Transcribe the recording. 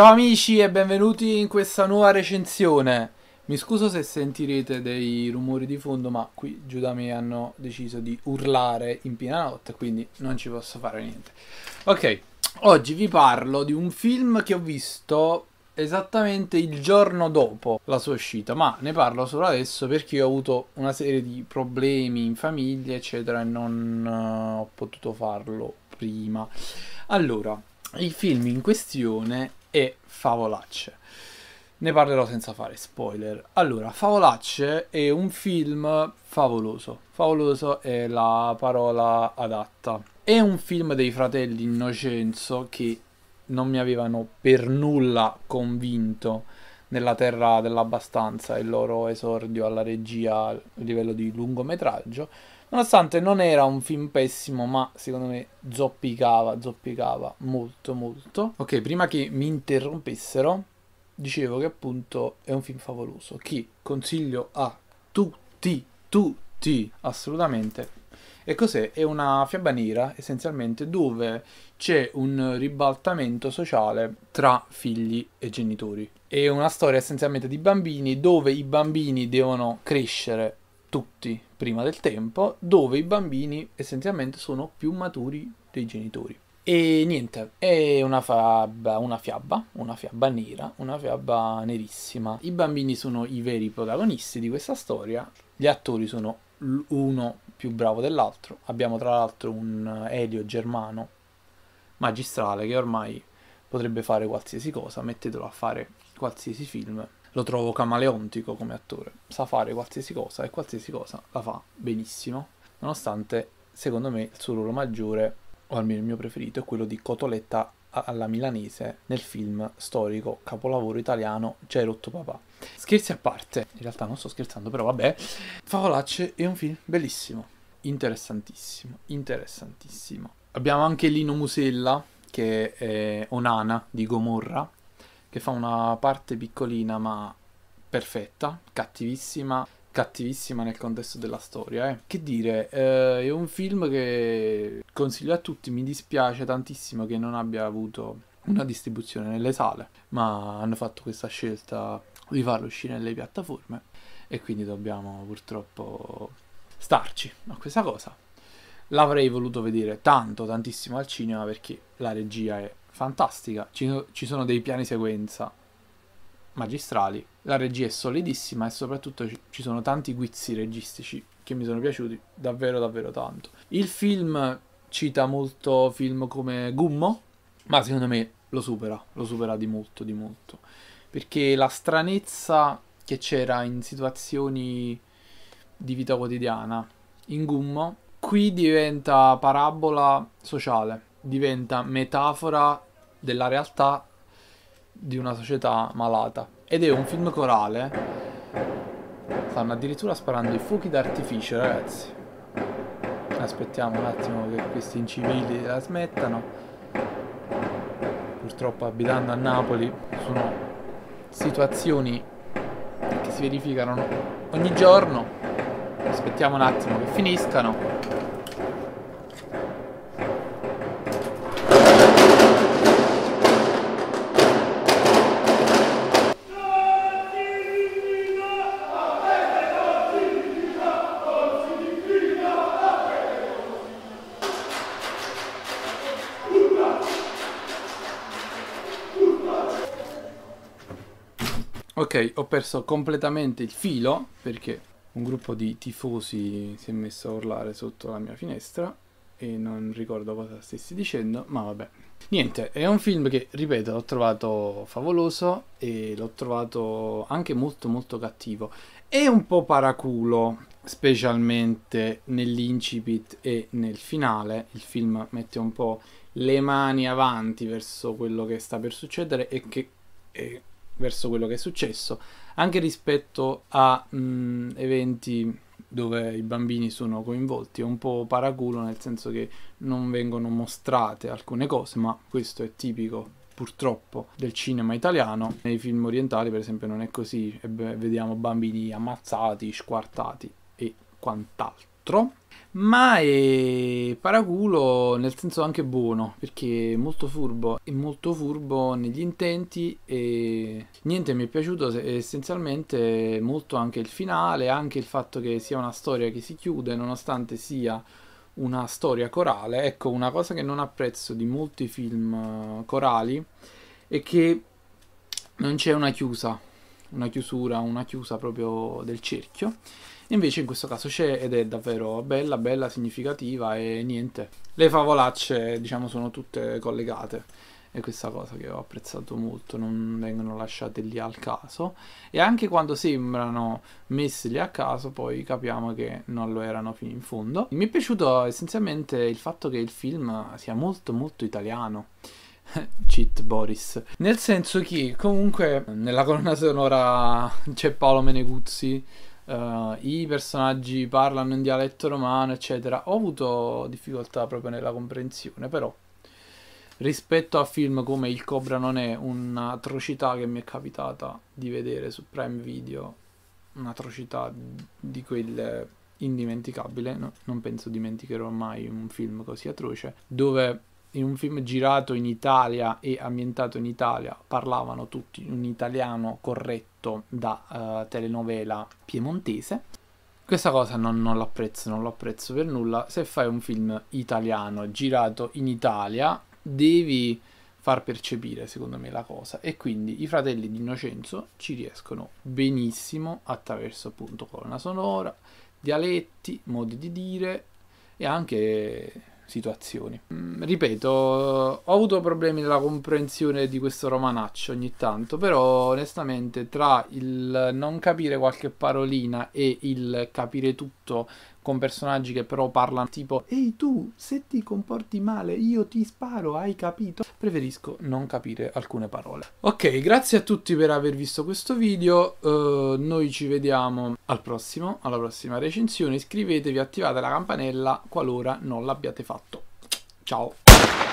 Ciao amici e benvenuti in questa nuova recensione. Mi scuso se sentirete dei rumori di fondo, ma qui giù da me hanno deciso di urlare in piena notte, quindi non ci posso fare niente. Ok, oggi vi parlo di un film che ho visto esattamente il giorno dopo la sua uscita, ma ne parlo solo adesso perché ho avuto una serie di problemi in famiglia, eccetera, e non eh, ho potuto farlo prima. Allora, il film in questione e favolacce. Ne parlerò senza fare spoiler. Allora, Favolacce è un film favoloso. Favoloso è la parola adatta. È un film dei fratelli Innocenzo che non mi avevano per nulla convinto nella terra dell'abbastanza il loro esordio alla regia a livello di lungometraggio Nonostante non era un film pessimo, ma secondo me zoppicava, zoppicava molto molto. Ok, prima che mi interrompessero, dicevo che appunto è un film favoloso, che consiglio a tutti, tutti, assolutamente. E cos'è? È una fiaba nera, essenzialmente, dove c'è un ribaltamento sociale tra figli e genitori. È una storia essenzialmente di bambini, dove i bambini devono crescere tutti prima del tempo, dove i bambini essenzialmente sono più maturi dei genitori. E niente, è una fiaba, una fiaba, una fiaba nera, una fiaba nerissima. I bambini sono i veri protagonisti di questa storia, gli attori sono uno più bravo dell'altro. Abbiamo tra l'altro un Elio germano magistrale che ormai potrebbe fare qualsiasi cosa, mettetelo a fare qualsiasi film lo trovo camaleontico come attore, sa fare qualsiasi cosa e qualsiasi cosa la fa benissimo, nonostante secondo me il suo ruolo maggiore, o almeno il mio preferito, è quello di Cotoletta alla milanese nel film storico capolavoro italiano C'è rotto papà. Scherzi a parte, in realtà non sto scherzando, però vabbè, Favolacce è un film bellissimo, interessantissimo, interessantissimo. Abbiamo anche Lino Musella che è Onana di Gomorra che fa una parte piccolina ma perfetta, cattivissima, cattivissima nel contesto della storia. Eh. Che dire, eh, è un film che consiglio a tutti, mi dispiace tantissimo che non abbia avuto una distribuzione nelle sale, ma hanno fatto questa scelta di farlo uscire nelle piattaforme e quindi dobbiamo purtroppo starci a questa cosa. L'avrei voluto vedere tanto, tantissimo al cinema perché la regia è fantastica, ci, ci sono dei piani sequenza magistrali, la regia è solidissima e soprattutto ci sono tanti guizzi registici che mi sono piaciuti davvero davvero tanto. Il film cita molto film come Gummo, ma secondo me lo supera, lo supera di molto, di molto. Perché la stranezza che c'era in situazioni di vita quotidiana in Gummo, qui diventa parabola sociale, diventa metafora della realtà di una società malata. Ed è un film corale. Stanno addirittura sparando i fuochi d'artificio, ragazzi. Aspettiamo un attimo che questi incivili la smettano. Purtroppo abitando a Napoli sono situazioni che si verificano ogni giorno. Aspettiamo un attimo che finiscano. Ok, ho perso completamente il filo perché un gruppo di tifosi si è messo a urlare sotto la mia finestra e non ricordo cosa stessi dicendo, ma vabbè. Niente, è un film che, ripeto, l'ho trovato favoloso e l'ho trovato anche molto molto cattivo. È un po' paraculo, specialmente nell'incipit e nel finale. Il film mette un po' le mani avanti verso quello che sta per succedere e che e verso quello che è successo, anche rispetto a mh, eventi dove i bambini sono coinvolti, è un po' paraculo nel senso che non vengono mostrate alcune cose, ma questo è tipico purtroppo del cinema italiano. Nei film orientali per esempio non è così, vediamo bambini ammazzati, squartati e quant'altro altro, ma è paraculo nel senso anche buono, perché è molto furbo, è molto furbo negli intenti e niente mi è piaciuto essenzialmente molto anche il finale, anche il fatto che sia una storia che si chiude nonostante sia una storia corale, ecco una cosa che non apprezzo di molti film eh, corali è che non c'è una chiusa, una chiusura, una chiusa proprio del cerchio Invece in questo caso c'è ed è davvero bella, bella, significativa e niente. Le favolacce, diciamo, sono tutte collegate. È questa cosa che ho apprezzato molto, non vengono lasciate lì al caso. E anche quando sembrano messe lì a caso, poi capiamo che non lo erano fino in fondo. Mi è piaciuto essenzialmente il fatto che il film sia molto molto italiano. Cheat Boris. Nel senso che comunque nella colonna sonora c'è Paolo Meneguzzi, uh, i personaggi parlano in dialetto romano, eccetera. Ho avuto difficoltà proprio nella comprensione, però rispetto a film come Il Cobra non è un'atrocità che mi è capitata di vedere su Prime Video, un'atrocità di quel indimenticabile, no, non penso dimenticherò mai un film così atroce, dove in un film girato in Italia e ambientato in Italia parlavano tutti un italiano corretto da uh, telenovela piemontese. Questa cosa non, non l'apprezzo, non l'apprezzo per nulla. Se fai un film italiano girato in Italia, devi far percepire, secondo me, la cosa. E quindi i fratelli di Innocenzo ci riescono benissimo attraverso appunto colonna sonora, dialetti, modi di dire e anche situazioni. Mm, ripeto, ho avuto problemi nella comprensione di questo romanaccio ogni tanto, però onestamente tra il non capire qualche parolina e il capire tutto con personaggi che però parlano tipo ehi tu se ti comporti male io ti sparo hai capito preferisco non capire alcune parole ok grazie a tutti per aver visto questo video uh, noi ci vediamo al prossimo alla prossima recensione iscrivetevi attivate la campanella qualora non l'abbiate fatto ciao